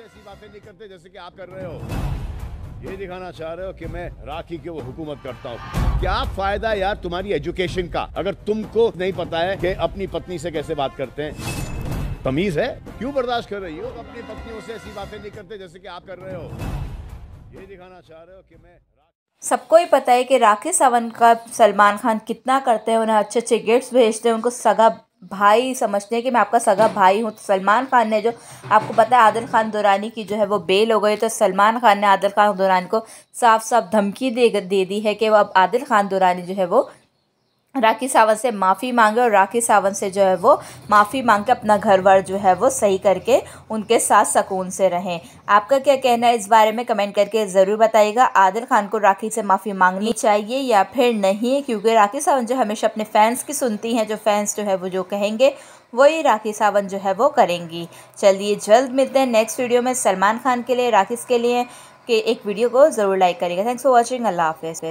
ऐसी ऐसी बातें नहीं करते जैसे कि आप कर रहे हो ये दिखाना चाह रहे हो कि मैं राखी के वो हुकूमत करता हूँ क्या फायदा यार तुम्हारी एजुकेशन का अगर तुमको नहीं पता है कि अपनी पत्नी से कैसे बात करते हैं तमीज है क्यों बर्दाश्त कर रही हो अपनी पत्नियों से ऐसी बातें नहीं करते जैसे कि आप कर रहे हो ये दिखाना चाह रहे हो कि मैं सबको ही पता है कि राखी सावंत का सलमान खान कितना करते हैं उन्हें अच्छे अच्छे गिफ्ट भेजते हैं उनको सगा भाई समझते हैं कि मैं आपका सगा भाई हूँ तो सलमान खान ने जो आपको पता है आदिल खान दुरानी की जो है वो बेल हो गई तो सलमान खान ने आदिल खान दुरानी को साफ साफ धमकी दे दे दी है कि वो अब आदिल खान दुरानी जो है वो राखी सावंत से माफ़ी मांगे और राखी सावंत से जो है वो माफ़ी मांग के अपना घर वर जो है वो सही करके उनके साथ सकून से रहें आपका क्या कहना है इस बारे में कमेंट करके ज़रूर बताइएगा आदिल खान को राखी से माफ़ी मांगनी चाहिए या फिर नहीं क्योंकि राखी सावंत जो हमेशा अपने फैंस की सुनती हैं जो फैंस जो है वो जो कहेंगे वही राखी सावंत जो है वो करेंगी चलिए जल्द मिलते हैं नेक्स्ट वीडियो में सलमान खान के लिए राखी के लिए के एक वीडियो को ज़रूर लाइक करिएगा थैंक्स फॉर वॉचिंग अल्लाह हाफिज़